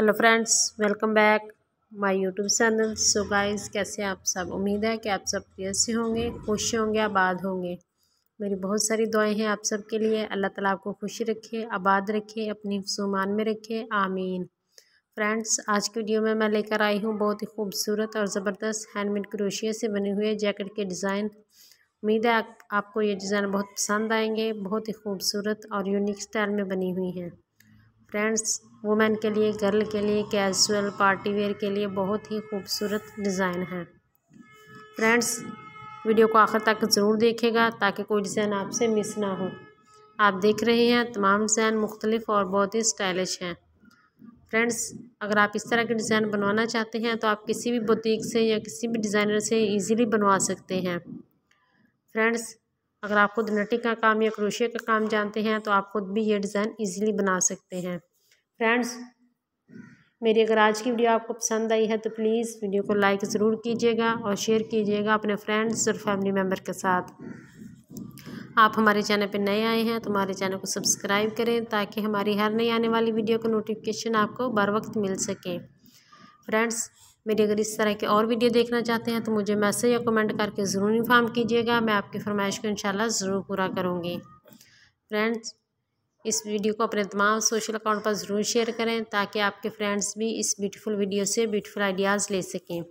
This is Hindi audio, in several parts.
hello friends welcome back my YouTube channel so guys कैसे आप सब उम्मीद है कि आप सब प्रिय से होंगे खुश होंगे आबाद होंगे मेरी बहुत सारी दुआएं हैं आप सब के लिए अल्लाह ताला आपको खुश रखे आबाद रखे अपनी सुमान में रखे आमीन फ्रेंड्स आज की वीडियो में मैं लेकर आई हूँ बहुत ही खूबसूरत और ज़बरदस्त हैंडमेड क्रोशिया से बने हुए जैकेट के डिज़ाइन उम्मीद है आपको ये डिज़ाइन बहुत पसंद आएंगे बहुत ही खूबसूरत और यूनिक स्टाइल में बनी हुई हैं फ्रेंड्स वुमेन के लिए गर्ल के लिए कैजुअल पार्टी वेयर के लिए बहुत ही खूबसूरत डिज़ाइन है फ्रेंड्स वीडियो को आखिर तक ज़रूर देखेगा ताकि कोई डिज़ाइन आपसे मिस ना हो आप देख रहे हैं तमाम डिज़ाइन मुख्तलिफ और बहुत ही स्टाइलिश हैं फ्रेंड्स अगर आप इस तरह के डिज़ाइन बनवाना चाहते हैं तो आप किसी भी बुटीक से या किसी भी डिज़ाइनर से ईज़िली बनवा सकते हैं फ्रेंड्स अगर आप खुद नटिंग का काम या क्रोशिया का काम जानते हैं तो आप खुद भी ये डिज़ाइन ईजिली बना सकते हैं फ्रेंड्स मेरी अगर आज की वीडियो आपको पसंद आई है तो प्लीज़ वीडियो को लाइक ज़रूर कीजिएगा और शेयर कीजिएगा अपने फ्रेंड्स और फैमिली मेम्बर के साथ आप हमारे चैनल पर नए आए हैं तो हमारे चैनल को सब्सक्राइब करें ताकि हमारी हर नई आने वाली वीडियो का नोटिफिकेशन आपको बर वक्त मिल सके फ्रेंड्स मेरी अगर इस तरह की और वीडियो देखना चाहते हैं तो मुझे मैसेज या कमेंट करके ज़रूर इन्फॉर्म कीजिएगा मैं आपकी फरमाइश को इंशाल्लाह ज़रूर पूरा करूँगी फ्रेंड्स इस वीडियो को अपने तमाम सोशल अकाउंट पर ज़रूर शेयर करें ताकि आपके फ्रेंड्स भी इस ब्यूटीफुल वीडियो से ब्यूटीफुल आइडियाज़ ले सकें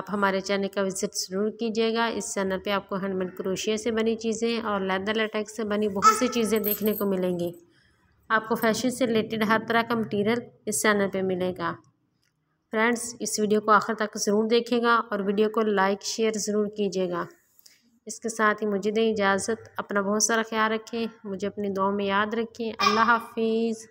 आप हमारे चैनल का विज़िट ज़रूर कीजिएगा इस चैनल पर आपको हैंडमेड क्रोशिया से बनी चीज़ें और लेदर लेटेक से बनी बहुत सी चीज़ें देखने को मिलेंगी आपको फैशन से रिलेटेड हर तरह का मटीरियल इस चैनल पर मिलेगा फ्रेंड्स इस वीडियो को आखिर तक ज़रूर देखेगा और वीडियो को लाइक शेयर ज़रूर कीजिएगा इसके साथ ही मुझे दें इजाज़त अपना बहुत सारा ख्याल रखें मुझे अपनी दुआ में याद रखें अल्लाह हाफिज़